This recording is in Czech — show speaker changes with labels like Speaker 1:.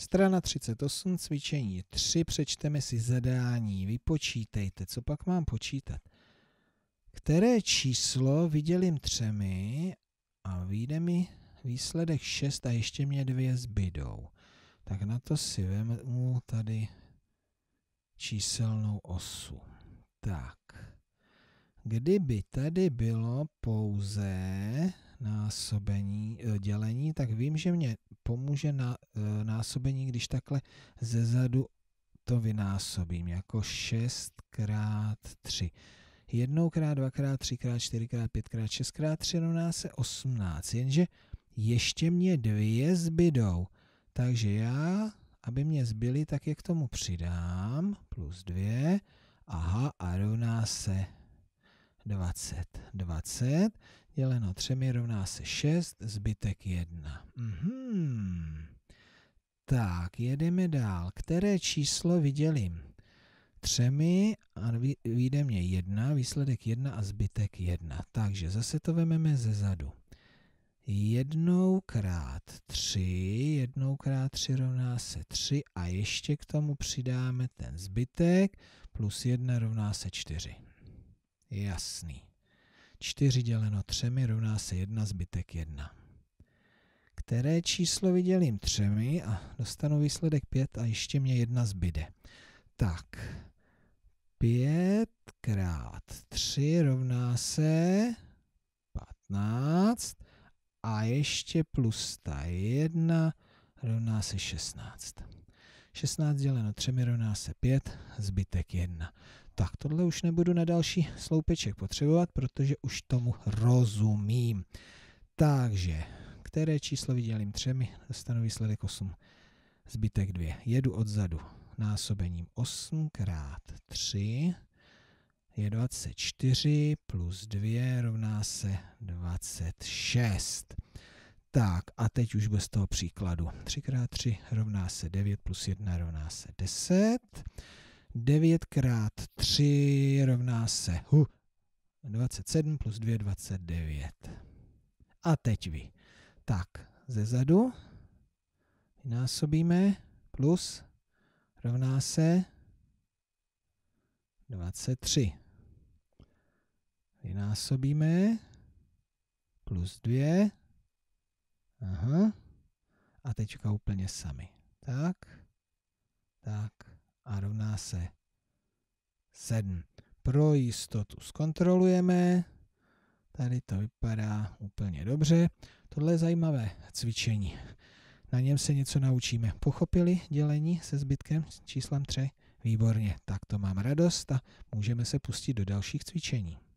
Speaker 1: Strana 38, cvičení 3, přečteme si zadání, vypočítejte, co pak mám počítat. Které číslo vydělím třemi a vyjde mi výsledek 6 a ještě mě dvě zbydou. Tak na to si vezmu tady číselnou osu. Tak, kdyby tady bylo pouze násobení, eh, dělení, tak vím, že mě pomůže na, e, násobení, když takhle ze zadu to vynásobím, jako 6 x 3. 1 x 2 x 3 x 4 x 5 x 6 x 3 rovná se 18, jenže ještě mě dvě zbydou. Takže já, aby mě zbyly, tak je k tomu přidám, plus 2, aha, a rovná se 20. 20 děleno 3 rovná se 6, zbytek 1. Mhm. Hmm. Tak, jedeme dál. Které číslo vydělím? Třemi a vyjde mě jedna, výsledek jedna a zbytek jedna. Takže zase to vememe ze zadu. Jednou krát tři, jednou krát tři rovná se tři a ještě k tomu přidáme ten zbytek plus jedna rovná se čtyři. Jasný. Čtyři děleno třemi rovná se jedna zbytek jedna které číslo vydělím třemi a dostanu výsledek 5 a ještě mě jedna zbyde. Tak, 5 krát 3 rovná se 15 a ještě plus ta 1 rovná se 16. 16 děleno 3 rovná se 5, zbytek 1. Tak tohle už nebudu na další sloupeček potřebovat, protože už tomu rozumím. Takže které číslo vydělím třemi, dostanu výsledek 8. Zbytek 2. Jedu odzadu násobením 8 krát 3 je 24 plus 2 rovná se 26. Tak a teď už bez toho příkladu. 3 x 3 rovná se 9 plus 1 rovná se 10. 9 x 3 rovná se hu, 27 plus 2 29. A teď vy. Tak, ze zadu násobíme plus rovná se 23. Vynásobíme plus 2. Aha. A teďka úplně sami. Tak. Tak. A rovná se 7. Pro jistotu zkontrolujeme. Tady to vypadá úplně dobře. Tohle je zajímavé cvičení. Na něm se něco naučíme. Pochopili dělení se zbytkem s číslem 3? Výborně, tak to mám radost a můžeme se pustit do dalších cvičení.